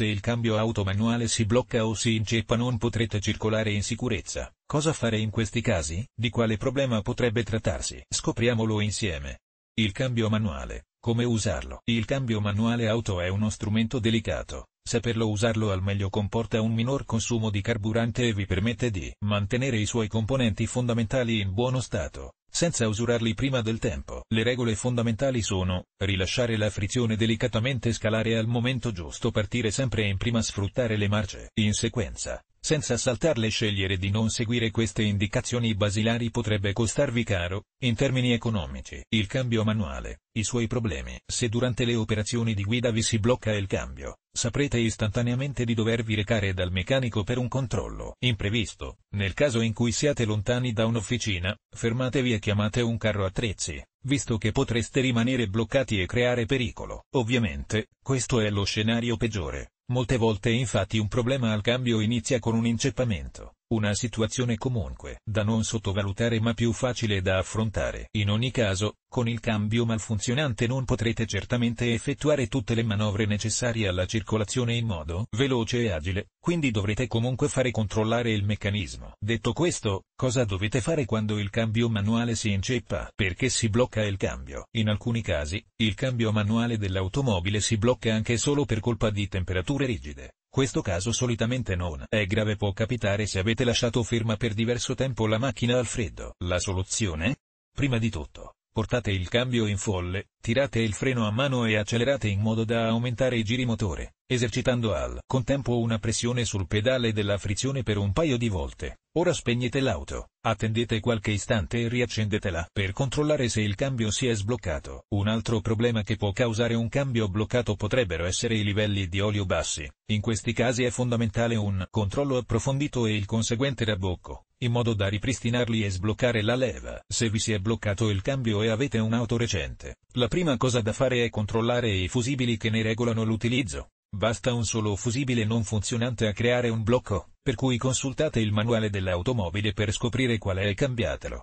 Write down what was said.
se il cambio auto manuale si blocca o si inceppa non potrete circolare in sicurezza. Cosa fare in questi casi? Di quale problema potrebbe trattarsi? Scopriamolo insieme. Il cambio manuale. Come usarlo? Il cambio manuale auto è uno strumento delicato, Saperlo usarlo al meglio comporta un minor consumo di carburante e vi permette di mantenere i suoi componenti fondamentali in buono stato, senza usurarli prima del tempo. Le regole fondamentali sono, rilasciare la frizione delicatamente scalare al momento giusto partire sempre in prima sfruttare le marce in sequenza, senza saltarle scegliere di non seguire queste indicazioni basilari potrebbe costarvi caro, in termini economici. Il cambio manuale, i suoi problemi. Se durante le operazioni di guida vi si blocca il cambio, saprete istantaneamente di dovervi recare dal meccanico per un controllo imprevisto. Nel caso in cui siate lontani da un'officina, fermatevi e chiamate un carro attrezzi, visto che potreste rimanere bloccati e creare pericolo. Ovviamente, questo è lo scenario peggiore. Molte volte infatti un problema al cambio inizia con un inceppamento. Una situazione comunque da non sottovalutare ma più facile da affrontare. In ogni caso, con il cambio malfunzionante non potrete certamente effettuare tutte le manovre necessarie alla circolazione in modo veloce e agile, quindi dovrete comunque fare controllare il meccanismo. Detto questo, cosa dovete fare quando il cambio manuale si inceppa? Perché si blocca il cambio? In alcuni casi, il cambio manuale dell'automobile si blocca anche solo per colpa di temperature rigide. Questo caso solitamente non è grave può capitare se avete lasciato ferma per diverso tempo la macchina al freddo. La soluzione? Prima di tutto, portate il cambio in folle, Tirate il freno a mano e accelerate in modo da aumentare i giri motore, esercitando al contempo una pressione sul pedale della frizione per un paio di volte. Ora spegnete l'auto, attendete qualche istante e riaccendetela per controllare se il cambio si è sbloccato. Un altro problema che può causare un cambio bloccato potrebbero essere i livelli di olio bassi. In questi casi è fondamentale un controllo approfondito e il conseguente rabocco in modo da ripristinarli e sbloccare la leva. Se vi si è bloccato il cambio e avete un'auto recente, la prima cosa da fare è controllare i fusibili che ne regolano l'utilizzo. Basta un solo fusibile non funzionante a creare un blocco, per cui consultate il manuale dell'automobile per scoprire qual è e cambiatelo.